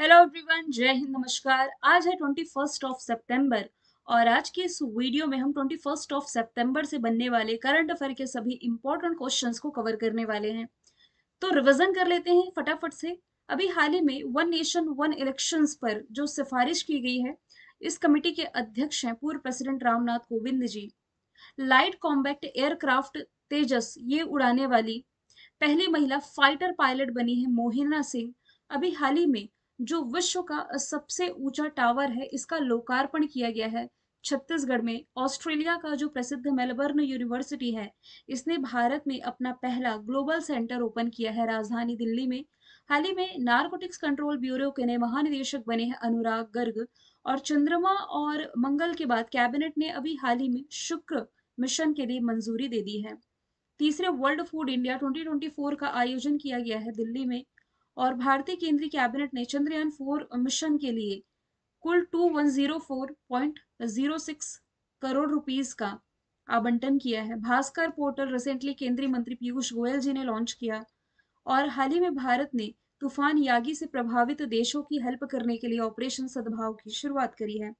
hello everyone जय हिंद नमस्कार आज है ट्वेंटी फर्स्ट ऑफ सितंबर और आज के इस वीडियो में हम ट्वेंटी फर्स्ट ऑफ सितंबर से बनने वाले करंट अफेयर के सभी इंपॉर्टेंट क्वेश्चंस को कवर करने वाले हैं तो रिवीजन कर लेते हैं फटाफट से अभी हाल ही में वन नेशन वन इलेक्शंस पर जो सिफारिश की गई है इस कमेटी के अध्यक्ष हैं पूर्व president Ramnath Kovind ji light combat aircraft Tejas ये उड़ाने वाली पहली महिला फाइटर पायलट बनी है मोहिना सिंह अभी हाल ही में जो विश्व का सबसे ऊंचा टावर है इसका लोकार्पण किया गया है छत्तीसगढ़ में ऑस्ट्रेलिया का जो प्रसिद्ध मेलबर्न यूनिवर्सिटी है इसने भारत में अपना पहला ग्लोबल सेंटर ओपन किया है राजधानी दिल्ली में हाल ही में नारकोटिक्स कंट्रोल ब्यूरो के नए महानिदेशक बने हैं अनुराग गर्ग और चंद्रमा और मंगल के बाद कैबिनेट ने अभी हाल ही में शुक्र मिशन के लिए मंजूरी दे दी है तीसरे वर्ल्ड फूड इंडिया 2024 का आयोजन किया गया है दिल्ली में और भारतीय केंद्रीय कैबिनेट ने चंद्रयान फोर मिशन के लिए कुल 2104.06 करोड़ रुपीस का आवंटन किया है भास्कर पोर्टल रिसेंटली केंद्रीय मंत्री पीयूष गोयल जी ने लॉन्च किया और हाल ही में भारत ने तूफान यागी से प्रभावित देशों की हेल्प करने के लिए ऑपरेशन सद्भाव की शुरुआत करी है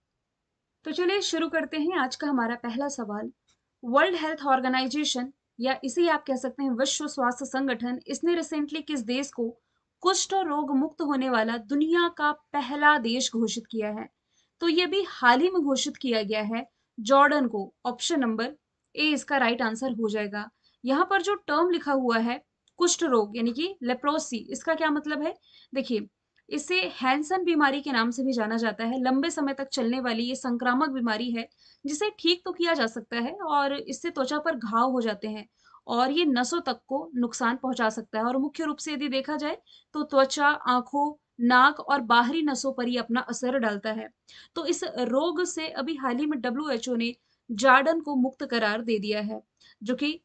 तो चलिए शुरू करते हैं आज का हमारा पहला सवाल वर्ल्ड हेल्थ ऑर्गेनाइजेशन या इसे आप कह सकते हैं विश्व स्वास्थ्य संगठन इसने रिसेंटली किस देश को कुष्ठ रोग मुक्त होने वाला दुनिया का पहला देश घोषित किया है तो यह भी हाल ही में घोषित किया गया है जॉर्डन को ऑप्शन नंबर ए इसका राइट आंसर हो जाएगा यहाँ पर जो टर्म लिखा हुआ है कुष्ठ रोग यानी कि लेप्रोसी इसका क्या मतलब है देखिए इसे हैंसन बीमारी के नाम से भी जाना जाता है लंबे समय तक चलने वाली ये संक्रामक बीमारी है जिसे ठीक तो किया जा सकता है और इससे त्वचा पर घाव हो जाते हैं और ये नसों तक को नुकसान पहुंचा सकता है और मुख्य रूप से यदि देखा जाए तो त्वचा आंखों नाक और बाहरी नसों पर ही अपना असर डालता है तो इस रोग से अभी हाल ही में डब्ल्यू ने जार्डन को मुक्त करार दे दिया है जो कि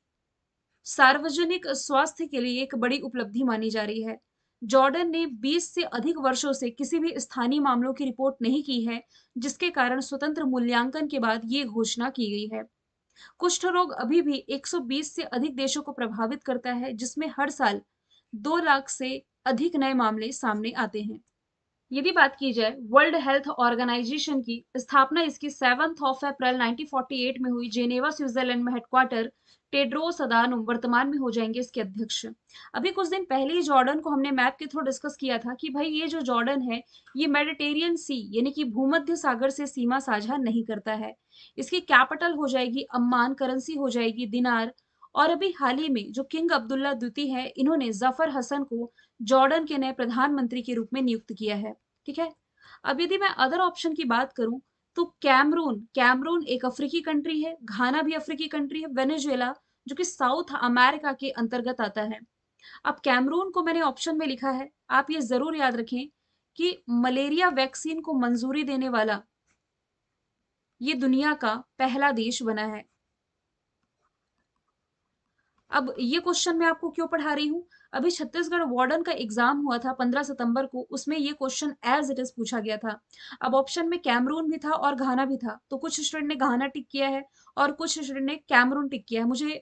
सार्वजनिक स्वास्थ्य के लिए एक बड़ी उपलब्धि मानी जा रही है जॉर्डन ने 20 से अधिक वर्षों से किसी भी स्थानीय मामलों की रिपोर्ट नहीं की है जिसके कारण स्वतंत्र मूल्यांकन के बाद ये घोषणा की गई है कुष्ठ रोग अभी भी 120 से अधिक देशों को प्रभावित करता है जिसमें हर साल दो लाख से अधिक नए मामले सामने आते हैं यदि बात की जाए वर्ल्ड हेल्थ ऑर्गेनाइजेशन की स्थापना इसकी सेवंथ ऑफ अप्रैल 1948 में हुई जेनेवा स्विट्जरलैंड में हेडक्वार्टर टेड्रोस अदानम वर्तमान में हो जाएंगे इसके अध्यक्ष अभी कुछ दिन पहले ही जॉर्डन को हमने मैप के थ्रू डिस्कस किया था कि भाई ये जो जॉर्डन है ये मेडिटेरियन सी यानी कि भूमध्य सागर से सीमा साझा नहीं करता है इसकी कैपिटल हो जाएगी अम्मान करेंसी हो जाएगी दिनार और अभी हाल ही में जो किंग अब्दुल्ला द्वितीय है इन्होंने जफर हसन को जॉर्डन के नए प्रधानमंत्री के रूप में नियुक्त किया है ठीक है अब यदि मैं अदर ऑप्शन की बात करूं तो कैमरून कैमरून एक अफ्रीकी कंट्री है घाना भी अफ्रीकी कंट्री है वेनेजुएला जो कि साउथ अमेरिका के अंतर्गत आता है अब कैमरून को मैंने ऑप्शन में लिखा है आप ये जरूर याद रखें कि मलेरिया वैक्सीन को मंजूरी देने वाला ये दुनिया का पहला देश बना है अब ये क्वेश्चन मैं आपको क्यों पढ़ा रही हूँ अभी छत्तीसगढ़ वार्डन का एग्जाम हुआ था 15 सितंबर को उसमें ये क्वेश्चन एज इट इज पूछा गया था अब ऑप्शन में कैमरून भी था और घाना भी था तो कुछ स्टूडेंट ने घाना टिक किया है और कुछ स्टूडेंट ने कैमरून टिक किया है मुझे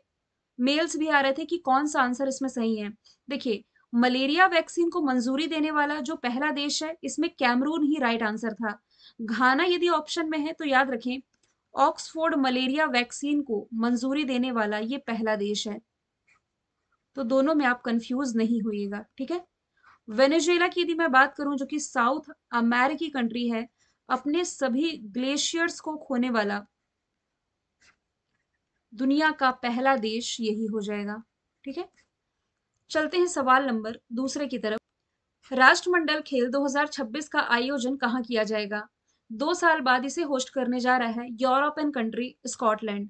मेल्स भी आ रहे थे कि कौन सा आंसर इसमें सही है देखिए मलेरिया वैक्सीन को मंजूरी देने वाला जो पहला देश है इसमें कैमरून ही राइट आंसर था घाना यदि ऑप्शन में है तो याद रखें ऑक्सफोर्ड मलेरिया वैक्सीन को मंजूरी देने वाला ये पहला देश है तो दोनों में आप कंफ्यूज नहीं हुईगा ठीक है वेनेजुएला की यदि मैं बात करूं जो कि साउथ अमेरिकी कंट्री है अपने सभी ग्लेशियर्स को खोने वाला दुनिया का पहला देश यही हो जाएगा ठीक है चलते हैं सवाल नंबर दूसरे की तरफ राष्ट्रमंडल खेल 2026 का आयोजन कहाँ किया जाएगा दो साल बाद इसे होस्ट करने जा रहा है यूरोपियन कंट्री स्कॉटलैंड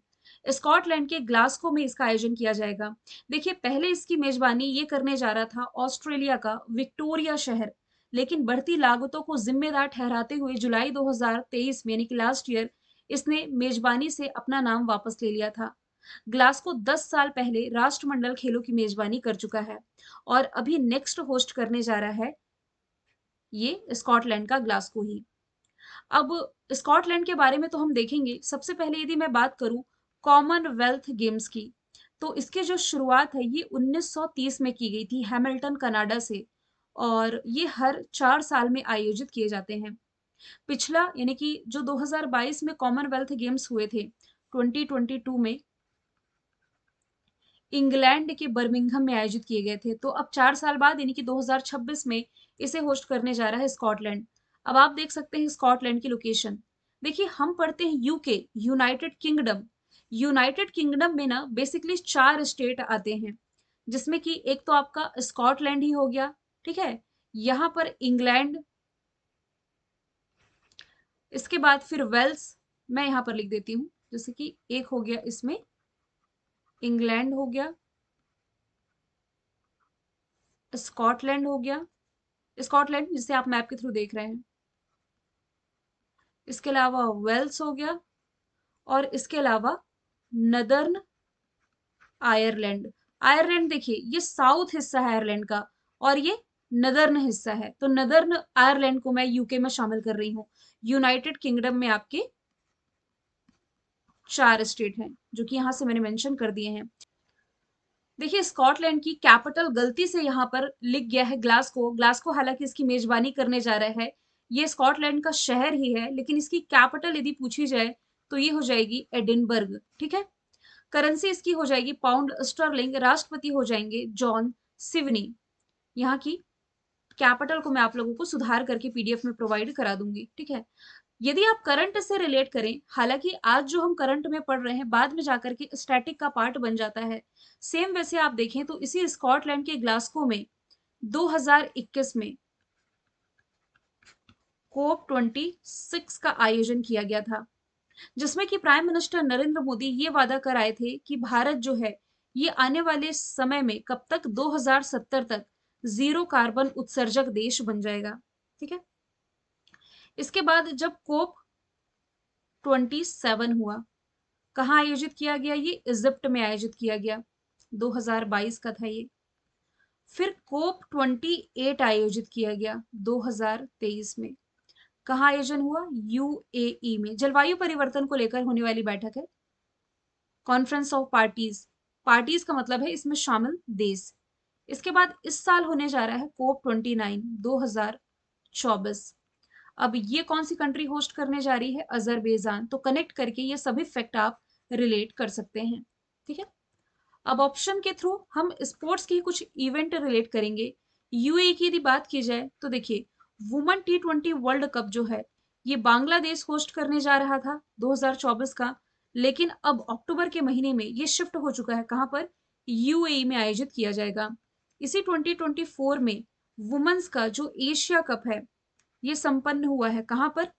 स्कॉटलैंड के ग्लास्को में इसका आयोजन किया जाएगा देखिए पहले इसकी मेजबानी ये करने जा रहा था ऑस्ट्रेलिया का विक्टोरिया शहर लेकिन बढ़ती लागतों को जिम्मेदार ठहराते हुए जुलाई 2023 में यानी कि लास्ट ईयर इसने मेजबानी से अपना नाम वापस ले लिया था ग्लास्को 10 साल पहले राष्ट्रमंडल खेलों की मेजबानी कर चुका है और अभी नेक्स्ट होस्ट करने जा रहा है ये स्कॉटलैंड का ग्लास्को ही अब स्कॉटलैंड के बारे में तो हम देखेंगे सबसे पहले यदि मैं बात करूं कॉमनवेल्थ गेम्स की तो इसकी जो शुरुआत है ये 1930 में की गई थी हैमिल्टन कनाडा से और ये हर चार साल में आयोजित किए जाते हैं पिछला यानी कि जो 2022 में कॉमनवेल्थ गेम्स हुए थे 2022 में इंग्लैंड के बर्मिंगहम में आयोजित किए गए थे तो अब चार साल बाद यानी कि 2026 में इसे होस्ट करने जा रहा है स्कॉटलैंड अब आप देख सकते हैं स्कॉटलैंड की लोकेशन देखिए हम पढ़ते हैं UK United Kingdom United Kingdom में ना बेसिकली चार स्टेट आते हैं जिसमें कि एक तो आपका स्कॉटलैंड ही हो गया ठीक है यहां पर इंग्लैंड इसके बाद फिर वेल्स मैं यहां पर लिख देती हूं जैसे कि एक हो गया इसमें इंग्लैंड हो गया स्कॉटलैंड हो गया स्कॉटलैंड जिसे आप मैप के थ्रू देख रहे हैं इसके अलावा वेल्स हो गया और इसके अलावा नदर्न आयरलैंड आयरलैंड देखिए ये साउथ हिस्सा है आयरलैंड का और ये नदर्न हिस्सा है तो नदर्न आयरलैंड को मैं यूके में शामिल कर रही हूँ यूनाइटेड किंगडम में आपके चार स्टेट हैं जो कि यहां से मैंने मेंशन कर दिए हैं देखिए स्कॉटलैंड की कैपिटल गलती से यहाँ पर लिख गया है ग्लासको ग्लासको हालांकि इसकी मेजबानी करने जा रहा है ये स्कॉटलैंड का शहर ही है लेकिन इसकी कैपिटल यदि पूछी जाए तो ये हो जाएगी एडिनबर्ग ठीक है करेंसी इसकी हो जाएगी पाउंड स्टर्लिंग राष्ट्रपति हो जाएंगे जॉन सिवनी यहाँ की कैपिटल को मैं आप लोगों को सुधार करके पीडीएफ में प्रोवाइड करा दूंगी ठीक है यदि आप करंट से रिलेट करें हालांकि आज जो हम करंट में पढ़ रहे हैं बाद में जाकर के स्टैटिक का पार्ट बन जाता है सेम वैसे आप देखें तो इसी स्कॉटलैंड के ग्लास्को में 2021 में कोप 26 का आयोजन किया गया था जिसमें कि प्राइम मिनिस्टर नरेंद्र मोदी ये वादा कर आए थे कि भारत जो है ये आने वाले समय में कब तक 2070 तक जीरो कार्बन उत्सर्जक देश बन जाएगा ठीक है इसके बाद जब कोप 27 हुआ कहाँ आयोजित किया गया ये इजिप्ट में आयोजित किया गया 2022 का था ये फिर कोप 28 आयोजित किया गया 2023 में कहा आयोजन हुआ यूएई e में जलवायु परिवर्तन को लेकर होने वाली बैठक है कॉन्फ्रेंस ऑफ पार्टीज पार्टीज का मतलब है इसमें शामिल देश इसके बाद इस साल होने जा रहा है कोप ट्वेंटी नाइन दो हजार चौबीस अब ये कौन सी कंट्री होस्ट करने जा रही है अजरबेजान तो कनेक्ट करके ये सभी फैक्ट आप रिलेट कर सकते हैं ठीक है अब ऑप्शन के थ्रू हम स्पोर्ट्स के कुछ इवेंट रिलेट करेंगे यूए e की यदि बात की जाए तो देखिए women T twenty World Cup जो है ये बांग्लादेश होस्ट करने जा रहा था 2024 का लेकिन अब अक्टूबर के महीने में ये शिफ्ट हो चुका है कहाँ पर यूएई e में आयोजित किया जाएगा इसी 2024 में वुमेन्स का जो एशिया कप है ये संपन्न हुआ है कहाँ पर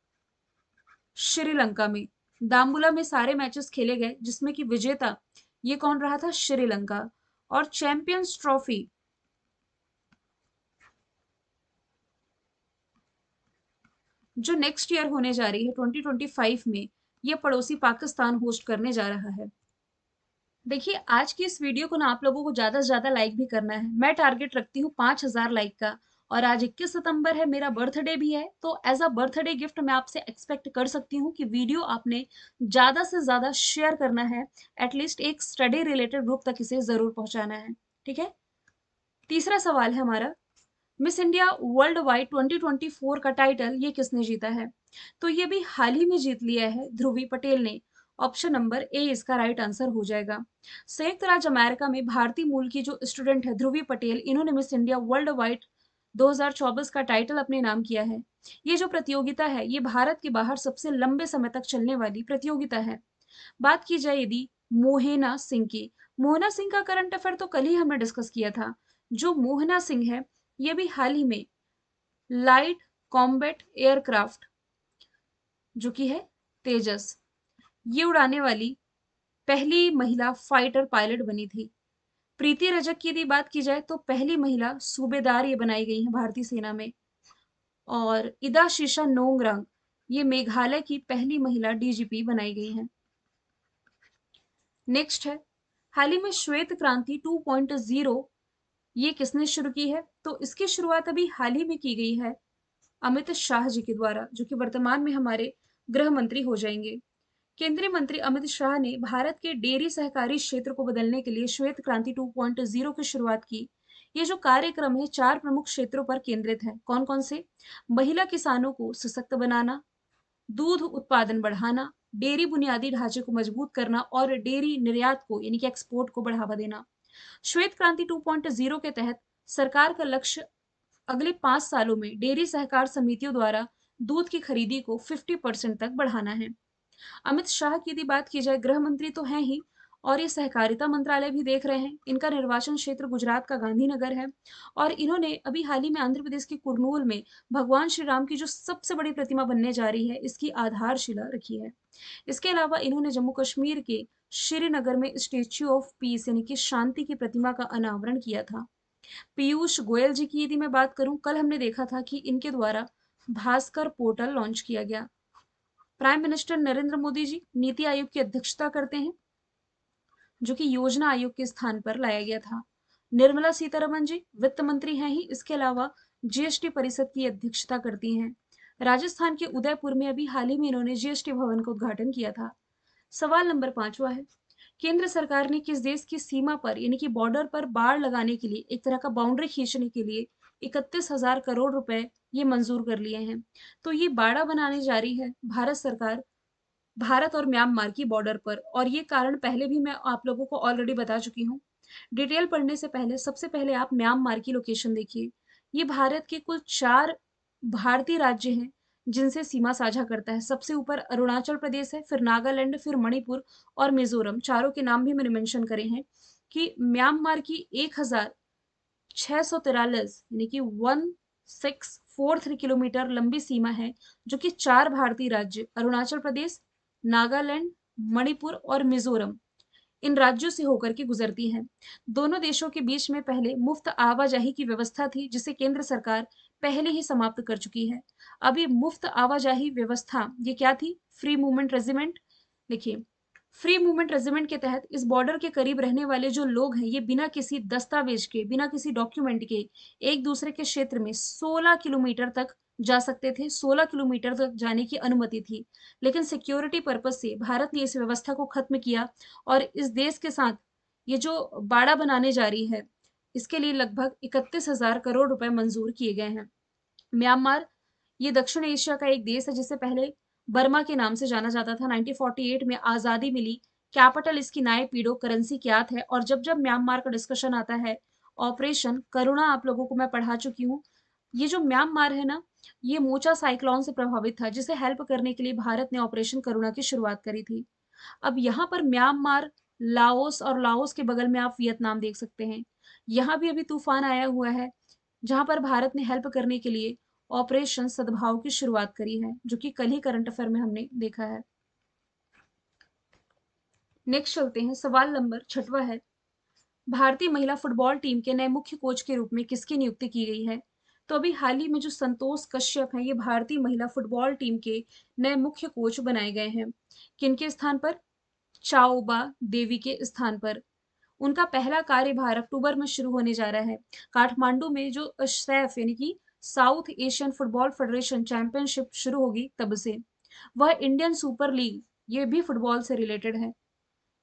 श्रीलंका में दाम्बुला में सारे मैचेस खेले गए जिसमें कि विजेता ये कौन रहा था श्रीलंका और चैंपियंस ट्रॉफी जो नेक्स्ट ईयर होने जा रही है 2025 में ये पड़ोसी पाकिस्तान होस्ट करने जा रहा है देखिए आज की इस वीडियो को ना आप लोगों को ज़्यादा से ज़्यादा लाइक भी करना है मैं टारगेट रखती हूँ पांच हज़ार लाइक का और आज 21 सितंबर है मेरा बर्थडे भी है तो एज अ बर्थडे गिफ्ट मैं आपसे एक्सपेक्ट कर सकती हूँ कि वीडियो आपने ज़्यादा से ज़्यादा शेयर करना है एटलीस्ट एक स्टडी रिलेटेड ग्रुप तक इसे ज़रूर पहुंचाना है ठीक है तीसरा सवाल है हमारा मिस इंडिया वर्ल्ड वाइड 2024 का टाइटल ये किसने जीता है तो ये भी हाल ही में जीत लिया है ध्रुवी पटेल ने ऑप्शन नंबर ए इसका राइट आंसर हो जाएगा संयुक्त राज्य अमेरिका में भारतीय मूल की जो स्टूडेंट है ध्रुवी पटेल इन्होंने मिस इंडिया वर्ल्ड वाइड 2024 का टाइटल अपने नाम किया है ये जो प्रतियोगिता है ये भारत के बाहर सबसे लंबे समय तक चलने वाली प्रतियोगिता है बात की जाए यदि मोहेना सिंह की मोहना सिंह का करंट अफेयर तो कल ही हमने डिस्कस किया था जो मोहना सिंह है ये भी हाल ही में लाइट कॉम्बैट एयरक्राफ्ट जो कि है तेजस ये उड़ाने वाली पहली महिला फाइटर पायलट बनी थी प्रीति रजक की यदि बात की जाए तो पहली महिला सूबेदार ये बनाई गई है भारतीय सेना में और इदा शीशा नोंगरंग ये मेघालय की पहली महिला डीजीपी बनाई गई है नेक्स्ट है हाल ही में श्वेत क्रांति 2.0 ये किसने शुरू की है तो इसकी शुरुआत अभी हाल ही में की गई है अमित शाह जी के द्वारा जो कि वर्तमान में हमारे गृह मंत्री हो जाएंगे केंद्रीय मंत्री अमित शाह ने भारत के डेयरी सहकारी क्षेत्र को बदलने के लिए श्वेत क्रांति 2.0 की शुरुआत की ये जो कार्यक्रम है चार प्रमुख क्षेत्रों पर केंद्रित है कौन कौन से महिला किसानों को सशक्त बनाना दूध उत्पादन बढ़ाना डेयरी बुनियादी ढांचे को मजबूत करना और डेयरी निर्यात को यानी कि एक्सपोर्ट को बढ़ावा देना श्वेत क्रांति 2.0 के तहत सरकार का लक्ष्य अगले पांच सालों में डेयरी सहकार समितियों द्वारा दूध की खरीदी को 50 परसेंट तक बढ़ाना है अमित शाह की यदि बात की जाए गृह मंत्री तो हैं ही और ये सहकारिता मंत्रालय भी देख रहे हैं इनका निर्वाचन क्षेत्र गुजरात का गांधीनगर है और इन्होंने अभी हाल ही में आंध्र प्रदेश के कुरनूल में भगवान श्री राम की जो सबसे बड़ी प्रतिमा बनने जा रही है इसकी आधारशिला रखी है इसके अलावा इन्होंने जम्मू कश्मीर के श्रीनगर में स्टेच्यू ऑफ पीस यानी कि शांति की प्रतिमा का अनावरण किया था पीयूष गोयल जी की यदि मैं बात करूं कल हमने देखा था कि इनके द्वारा भास्कर पोर्टल लॉन्च किया गया प्राइम मिनिस्टर नरेंद्र मोदी जी नीति आयोग की अध्यक्षता करते हैं जो कि योजना आयोग के स्थान पर लाया गया था निर्मला सीतारमन जी वित्त मंत्री हैं ही इसके अलावा जीएसटी परिषद की अध्यक्षता करती हैं राजस्थान के उदयपुर में अभी हाल ही में इन्होंने जीएसटी भवन का उद्घाटन किया था सवाल नंबर पांचवा है केंद्र सरकार ने किस देश की सीमा पर यानी कि बॉर्डर पर बाढ़ लगाने के लिए एक तरह का बाउंड्री खींचने के लिए इकतीस हजार करोड़ रुपए ये मंजूर कर लिए हैं तो ये बाड़ा बनाने जा रही है भारत सरकार भारत और म्यांमार की बॉर्डर पर और ये कारण पहले भी मैं आप लोगों को ऑलरेडी बता चुकी हूँ डिटेल पढ़ने से पहले सबसे पहले आप म्यांमार की लोकेशन देखिए ये भारत के कुल चार भारतीय राज्य हैं जिनसे सीमा साझा करता है सबसे ऊपर अरुणाचल प्रदेश है फिर नागालैंड फिर मणिपुर और मिजोरम चारों के नाम भी मैंने मेंशन करे हैं कि म्यांमार की एक हजार छह सौ तिरालीस यानी कि one six four three kilometre लंबी सीमा है जो कि चार भारतीय राज्य अरुणाचल प्रदेश नागालैंड मणिपुर और मिजोरम इन राज्यों से होकर के गुजरती है दोनों देशों के बीच में पहले मुफ्त आवाजाही की व्यवस्था थी जिसे केंद्र सरकार पहले ही समाप्त कर चुकी है अब ये मुफ्त आवाजाही व्यवस्था ये क्या थी फ्री मूवमेंट रेजिमेंट देखिए फ्री मूवमेंट रेजिमेंट के तहत इस बॉर्डर के करीब रहने वाले जो लोग हैं ये बिना किसी दस्तावेज के बिना किसी डॉक्यूमेंट के एक दूसरे के क्षेत्र में 16 किलोमीटर तक जा सकते थे 16 किलोमीटर तक जाने की अनुमति थी लेकिन सिक्योरिटी पर्पज से भारत ने इस व्यवस्था को खत्म किया और इस देश के साथ ये जो बाड़ा बनाने जा रही है इसके लिए लगभग इकतीस हजार करोड़ रुपए मंजूर किए गए हैं म्यांमार ये दक्षिण एशिया का एक देश है जिसे पहले बर्मा के नाम से जाना जाता था 1948 में आज़ादी मिली कैपिटल इसकी नाय पीडो करेंसी क्या है और जब जब म्यांमार का डिस्कशन आता है ऑपरेशन करुणा आप लोगों को मैं पढ़ा चुकी हूँ ये जो म्यांमार है ना ये मोचा साइक्लोन से प्रभावित था जिसे हेल्प करने के लिए भारत ने ऑपरेशन करुणा की शुरुआत करी थी अब यहाँ पर म्यांमार लाओस और लाओस के बगल में आप वियतनाम देख सकते हैं यहाँ भी अभी तूफान आया हुआ है जहां पर भारत ने हेल्प करने के लिए ऑपरेशन सद्भाव की शुरुआत करी है जो कि कल ही करंट अफेयर में हमने देखा है नेक्स्ट चलते हैं सवाल नंबर छठवा है भारतीय महिला फुटबॉल टीम के नए मुख्य कोच के रूप में किसकी नियुक्ति की गई है तो अभी हाल ही में जो संतोष कश्यप हैं ये भारतीय महिला फुटबॉल टीम के नए मुख्य कोच बनाए गए हैं किनके स्थान पर चाओबा देवी के स्थान पर उनका पहला कार्यभार अक्टूबर में शुरू होने जा रहा है काठमांडू में जो सैफ यानी कि South Asian Football Federation Championship शुरू होगी तब से वह इंडियन सुपर लीग ये भी फुटबॉल से रिलेटेड है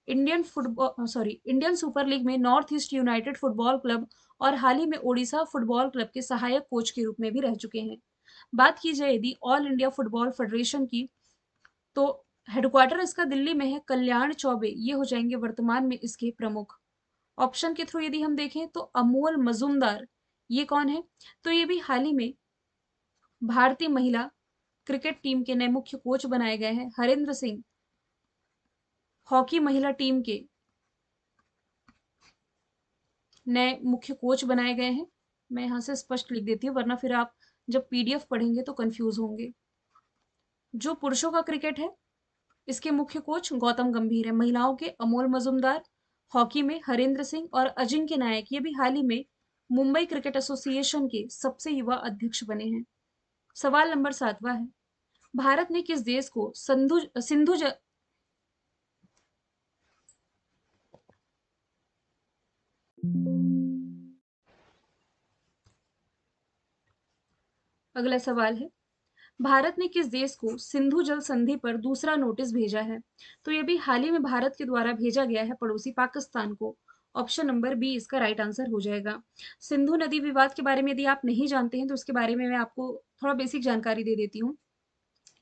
Indian football sorry Indian Super League में North East United Football Club और हाल ही में ओडिशा फुटबॉल क्लब के सहायक कोच के रूप में भी रह चुके हैं बात की जाए यदि ऑल इंडिया फुटबॉल फेडरेशन की तो हेडक्वार्टर इसका दिल्ली में है कल्याण चौबे ये हो जाएंगे वर्तमान में इसके प्रमुख ऑप्शन के थ्रू यदि हम देखें तो अमोल मजुमदार ये कौन है तो ये भी हाल ही में भारतीय महिला क्रिकेट टीम के नए मुख्य कोच बनाए गए हैं हरेंद्र सिंह हॉकी महिला टीम के नए मुख्य कोच बनाए गए हैं मैं यहां से स्पष्ट लिख देती हूँ वरना फिर आप जब पीडीएफ पढ़ेंगे तो कंफ्यूज होंगे जो पुरुषों का क्रिकेट है इसके मुख्य कोच गौतम गंभीर है महिलाओं के अमोल मजुमदार हॉकी में हरेंद्र सिंह और अजिंक्य नायक ये भी हाल ही में मुंबई क्रिकेट एसोसिएशन के सबसे युवा अध्यक्ष बने हैं सवाल नंबर सातवा है भारत ने किस देश को संधु सिंधु अगला सवाल है भारत ने किस देश को सिंधु जल संधि पर दूसरा नोटिस भेजा है तो यह भी हाल ही में भारत के द्वारा भेजा गया है पड़ोसी पाकिस्तान को ऑप्शन नंबर बी इसका राइट आंसर हो जाएगा सिंधु नदी विवाद के बारे में यदि आप नहीं जानते हैं तो उसके बारे में मैं आपको थोड़ा बेसिक जानकारी दे देती हूँ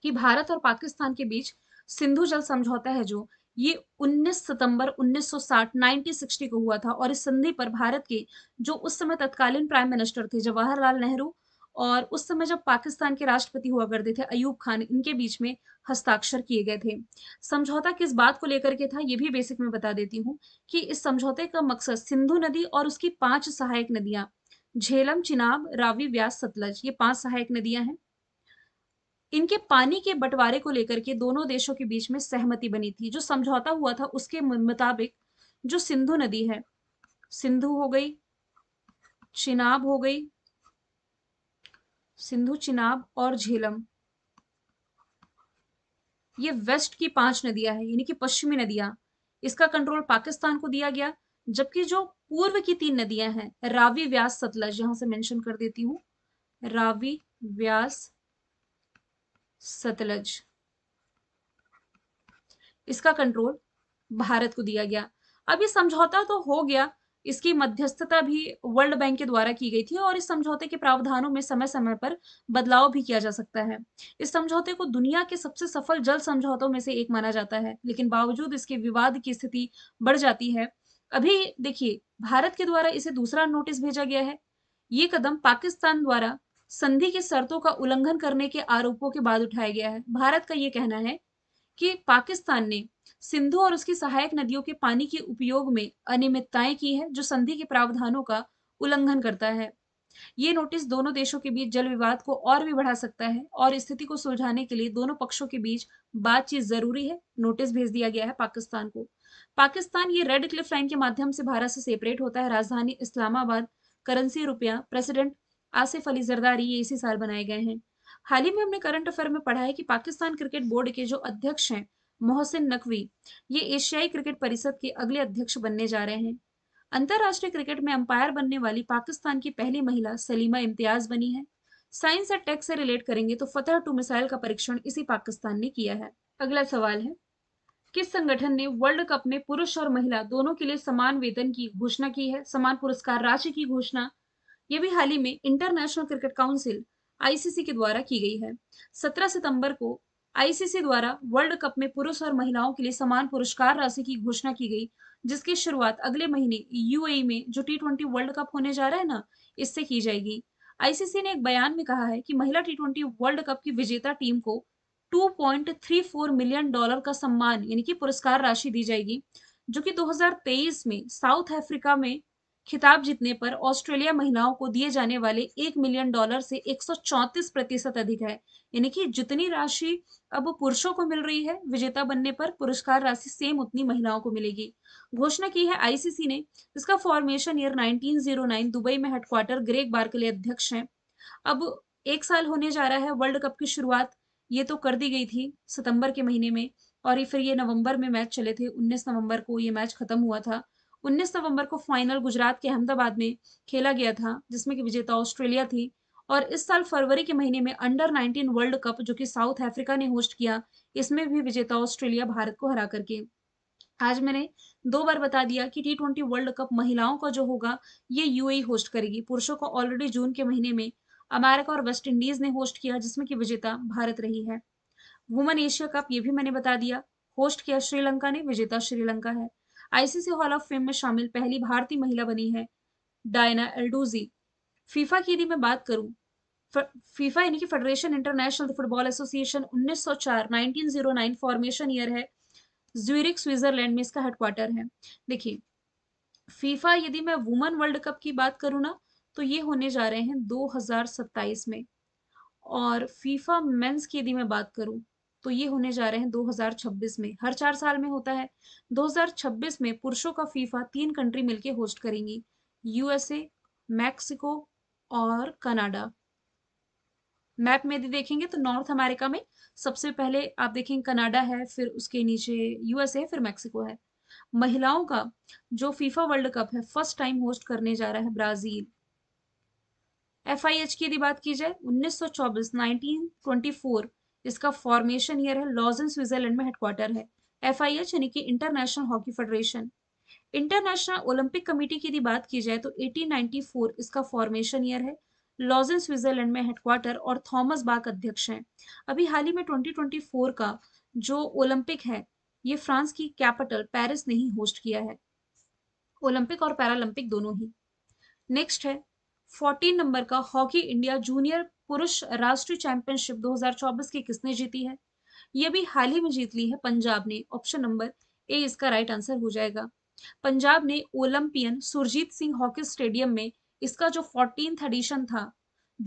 कि भारत और पाकिस्तान के बीच सिंधु जल समझौता है जो ये 19 सितंबर 1960 1960 को हुआ था और इस संधि पर भारत के जो उस समय तत्कालीन प्राइम मिनिस्टर थे जवाहरलाल नेहरू और उस समय जब पाकिस्तान के राष्ट्रपति हुआ करते थे अयूब खान इनके बीच में हस्ताक्षर किए गए थे समझौता किस बात को लेकर के था ये भी बेसिक में बता देती हूँ कि इस समझौते का मकसद सिंधु नदी और उसकी पांच सहायक नदियां झेलम चिनाब रावी व्यास सतलज ये पांच सहायक नदियां हैं इनके पानी के बंटवारे को लेकर के दोनों देशों के बीच में सहमति बनी थी जो समझौता हुआ था उसके मुताबिक जो सिंधु नदी है सिंधु हो गई चिनाब हो गई सिंधु चिनाब और झेलम ये वेस्ट की पांच नदियां है यानी कि पश्चिमी नदियां इसका कंट्रोल पाकिस्तान को दिया गया जबकि जो पूर्व की तीन नदियां हैं रावी व्यास सतलज यहां से मेंशन कर देती हूं रावी व्यास सतलज इसका कंट्रोल भारत को दिया गया अब ये समझौता तो हो गया इसकी मध्यस्थता भी वर्ल्ड बैंक के द्वारा की गई थी और इस समझौते के प्रावधानों में समय समय पर बदलाव भी किया जा सकता है इस समझौते को दुनिया के सबसे सफल जल समझौतों में से एक माना जाता है लेकिन बावजूद इसके विवाद की स्थिति बढ़ जाती है अभी देखिए भारत के द्वारा इसे दूसरा नोटिस भेजा गया है ये कदम पाकिस्तान द्वारा संधि के शर्तों का उल्लंघन करने के आरोपों के बाद उठाया गया है भारत का ये कहना है कि पाकिस्तान ने सिंधु और उसकी सहायक नदियों के पानी के उपयोग में अनियमितताएं की है जो संधि के प्रावधानों का उल्लंघन करता है ये नोटिस दोनों देशों के बीच जल विवाद को और भी बढ़ा सकता है और स्थिति को सुलझाने के लिए दोनों पक्षों के बीच बातचीत जरूरी है नोटिस भेज दिया गया है पाकिस्तान को पाकिस्तान ये रेड क्लिफ लाइन के माध्यम से भारत से सेपरेट होता है राजधानी इस्लामाबाद करेंसी रुपया प्रेसिडेंट आसिफ अली जरदारी ये इसी साल बनाए गए हैं हाल ही में हमने करंट अफेयर में पढ़ा है कि पाकिस्तान क्रिकेट बोर्ड के जो अध्यक्ष हैं मोहसिन नकवी ये एशियाई क्रिकेट परिषद के अगले अध्यक्ष बनने जा रहे हैं अंतरराष्ट्रीय क्रिकेट में अंपायर बनने वाली पाकिस्तान की पहली महिला सलीमा इम्तियाज बनी है साइंस और टेक से रिलेट करेंगे तो फतेह टू मिसाइल का परीक्षण इसी पाकिस्तान ने किया है अगला सवाल है किस संगठन ने वर्ल्ड कप में पुरुष और महिला दोनों के लिए समान वेतन की घोषणा की है समान पुरस्कार राशि की घोषणा ये भी हाल ही में इंटरनेशनल क्रिकेट काउंसिल आईसीसी के द्वारा की गई है 17 सितंबर को आईसीसी द्वारा वर्ल्ड कप में पुरुष और महिलाओं के लिए समान पुरस्कार राशि की घोषणा की गई जिसकी शुरुआत अगले महीने यूएई में जो टी वर्ल्ड कप होने जा रहा है ना इससे की जाएगी आईसीसी ने एक बयान में कहा है कि महिला टी वर्ल्ड कप की विजेता टीम को 2.34 मिलियन डॉलर का सम्मान यानी कि पुरस्कार राशि दी जाएगी जो कि 2023 में साउथ अफ्रीका में खिताब जीतने पर ऑस्ट्रेलिया महिलाओं को दिए जाने वाले एक मिलियन डॉलर से 134 प्रतिशत अधिक है यानी कि जितनी राशि अब पुरुषों को मिल रही है विजेता बनने पर पुरस्कार राशि सेम उतनी महिलाओं को मिलेगी घोषणा की है आईसीसी ने इसका फॉर्मेशन ईयर 1909 दुबई में हेडक्वार्टर ग्रेग बार के लिए अध्यक्ष है अब एक साल होने जा रहा है वर्ल्ड कप की शुरुआत ये तो कर दी गई थी सितंबर के महीने में और फिर ये नवंबर में मैच चले थे 19 नवंबर को ये मैच खत्म हुआ था 19 नवंबर को फाइनल गुजरात के अहमदाबाद में खेला गया था जिसमें कि विजेता ऑस्ट्रेलिया थी और इस साल फरवरी के महीने में अंडर 19 वर्ल्ड कप जो कि साउथ अफ्रीका ने होस्ट किया इसमें भी विजेता ऑस्ट्रेलिया भारत को हरा करके आज मैंने दो बार बता दिया कि टी ट्वेंटी वर्ल्ड कप महिलाओं का जो होगा ये यू होस्ट e करेगी पुरुषों को ऑलरेडी जून के महीने में अमेरिका और वेस्ट इंडीज ने होस्ट किया जिसमें की विजेता भारत रही है वुमेन एशिया कप ये भी मैंने बता दिया होस्ट किया श्रीलंका ने विजेता श्रीलंका है आईसीसी हॉल ऑफ फेम में शामिल पहली भारतीय महिला बनी है डायना एल्डोजी फीफा की यदि मैं बात करूं फीफा यानी कि federation international football association 1904 1909 formation year है ज्यूरिक स्विट्जरलैंड में इसका हेडक्वार्टर है देखिए फीफा यदि मैं वुमेन वर्ल्ड कप की बात करूँ ना तो ये होने जा रहे हैं 2027 में और फीफा मेन्स की यदि मैं बात करूँ तो ये होने जा रहे हैं 2026 में हर चार साल में होता है 2026 में पुरुषों का फीफा तीन कंट्री मिलकर होस्ट करेंगी यूएसए मैक्सिको और कनाडा मैप में यदि देखेंगे तो नॉर्थ अमेरिका में सबसे पहले आप देखेंगे कनाडा है फिर उसके नीचे यूएसए फिर मैक्सिको है महिलाओं का जो फीफा वर्ल्ड कप है फर्स्ट टाइम होस्ट करने जा रहा है ब्राजील एफ की यदि बात की जाए 1924 1924 जिसका फॉर्मेशन ईयर है लॉजन स्विट्जरलैंड में हेडक्वार्टर है एफ यानी कि International Hockey Federation International Olympic Committee की यदि बात की जाए तो 1894 इसका फॉर्मेशन ईयर है लॉजन स्विट्जरलैंड में हेडक्वार्टर और थॉमस बाक अध्यक्ष हैं अभी हाल ही में 2024 का जो ओलंपिक है ये फ्रांस की कैपिटल पेरिस ने ही होस्ट किया है ओलंपिक और पैरालंपिक दोनों ही नेक्स्ट है 14 नंबर का हॉकी इंडिया जूनियर पुरुष राष्ट्रीय चैंपियनशिप 2024 की किसने जीती है ये भी हाल ही में जीत ली है पंजाब ने ऑप्शन नंबर ए इसका राइट आंसर हो जाएगा पंजाब ने Olympian Surjit Singh hockey stadium में इसका जो फोर्टीन एडिशन था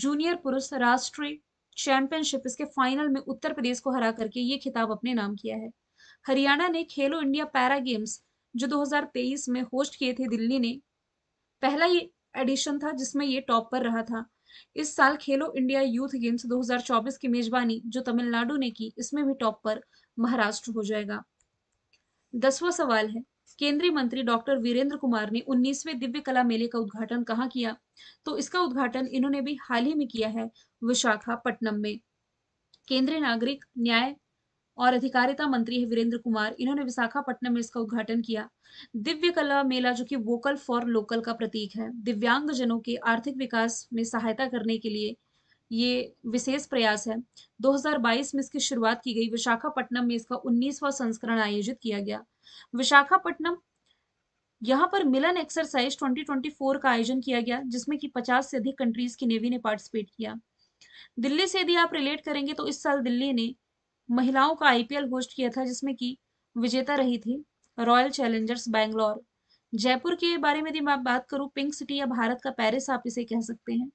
जूनियर पुरुष राष्ट्रीय चैंपियनशिप इसके फाइनल में उत्तर प्रदेश को हरा करके ये खिताब अपने नाम किया है हरियाणा ने खेलो इंडिया पैरा गेम्स जो 2023 में होस्ट किए थे दिल्ली ने पहला ये एडिशन था जिसमें ये टॉप पर रहा था इस साल खेलो इंडिया यूथ गेम्स 2024 की मेजबानी जो तमिलनाडु ने की इसमें भी टॉप पर महाराष्ट्र हो जाएगा दसवां सवाल है केंद्रीय मंत्री डॉक्टर वीरेंद्र कुमार ने 19वें दिव्य कला मेले का उद्घाटन कहाँ किया तो इसका उद्घाटन इन्होंने भी हाल ही में किया है विशाखापट्टनम में केंद्रीय नागरिक न्याय और अधिकारिता मंत्री है वीरेंद्र कुमार इन्होंने विशाखापट्टनम में इसका उद्घाटन किया दिव्य कला मेला जो कि वोकल फॉर लोकल का प्रतीक है दिव्यांग जनों के आर्थिक विकास में सहायता करने के लिए ये विशेष प्रयास है 2022 में इसकी शुरुआत की गई विशाखापट्टनम में इसका उन्नीसवा संस्करण आयोजित किया गया विशाखापट्टनम यहाँ पर मिलन एक्सरसाइज 2024 का आयोजन किया गया जिसमें कि 50 से अधिक कंट्रीज की नेवी ने पार्टिसिपेट किया दिल्ली से यदि आप रिलेट करेंगे तो इस साल दिल्ली ने महिलाओं का आईपीएल होस्ट किया था जिसमें कि विजेता रही थी रॉयल चैलेंजर्स बैंगलोर जयपुर के बारे में यदि मैं बात करूं पिंक सिटी या भारत का पेरिस आप इसे कह सकते हैं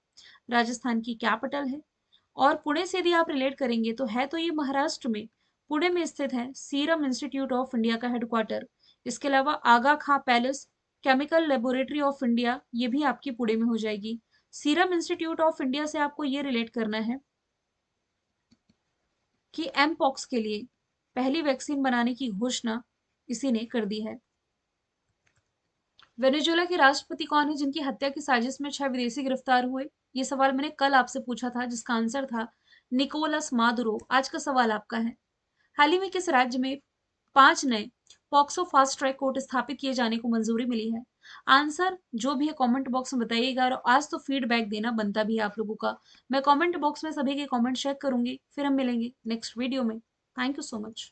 राजस्थान की कैपिटल है और पुणे से यदि आप रिलेट करेंगे तो है तो ये महाराष्ट्र में पुणे में स्थित है सीरम इंस्टीट्यूट ऑफ इंडिया का हेडक्वार्टर इसके अलावा Aga Khan Palace Chemical Laboratory of India ये भी आपकी पुणे में हो जाएगी सीरम इंस्टीट्यूट ऑफ इंडिया से आपको ये रिलेट करना है कि एमपॉक्स के लिए पहली वैक्सीन बनाने की घोषणा इसी ने कर दी है वेनेजुएला के राष्ट्रपति कौन है जिनकी हत्या की साजिश में छह विदेशी गिरफ्तार हुए ये सवाल मैंने कल आपसे पूछा था जिसका आंसर था निकोलस मादुरो आज का सवाल आपका है हाल ही में किस राज्य में पांच नए पॉक्सो फास्ट ट्रैक कोर्ट स्थापित किए जाने को मंजूरी मिली है आंसर जो भी है कमेंट बॉक्स में बताइएगा और आज तो फीडबैक देना बनता भी है आप लोगों का मैं कमेंट बॉक्स में सभी के कमेंट चेक करूंगी फिर हम मिलेंगे नेक्स्ट वीडियो में थैंक यू सो मच